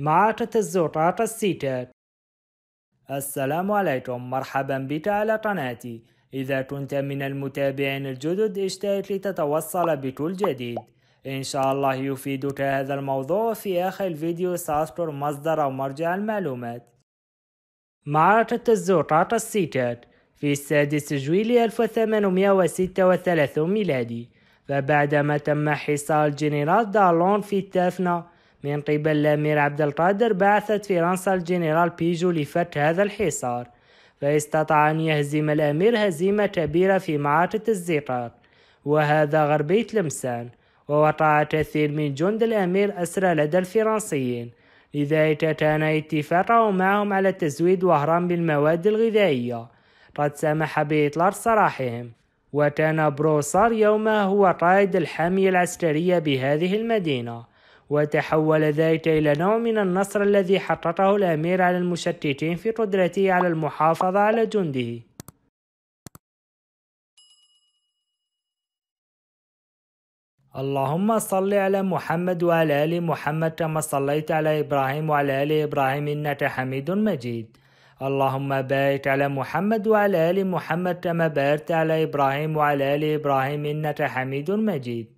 معاقة الزراطة السيتات السلام عليكم مرحبا بك على قناتي إذا كنت من المتابعين الجدد اشترك لتتوصل بكل جديد إن شاء الله يفيدك هذا الموضوع في آخر الفيديو سأذكر مصدر أو مرجع المعلومات معركة الزراطة السيتات في السادس جويلي 1836 ميلادي فبعدما تم حصار الجنرال دالون في تافنا من قبل الأمير عبد القادر بعثت فرنسا الجنرال بيجو لفتح هذا الحصار فاستطاع أن يهزم الأمير هزيمة كبيرة في معركة الزقاق وهذا غربي تلمسان ووقع كثير من جند الأمير أسرى لدى الفرنسيين لذلك كان اتفاقه معهم على تزويد وهران بالمواد الغذائية قد سمح بإطلاق سراحهم وكان بروسار يومها هو قائد الحامية العسكرية بهذه المدينة وتحول ذلك إلى نوع من النصر الذي حققه الأمير على المشتتين في قدرته على المحافظة على جنده اللهم صل على محمد وعلى آل محمد كما صليت على إبراهيم وعلى آل إبراهيم إنك حميد مجيد اللهم بارك على محمد وعلى آل محمد كما باركت على إبراهيم وعلى آل إبراهيم إنك حميد مجيد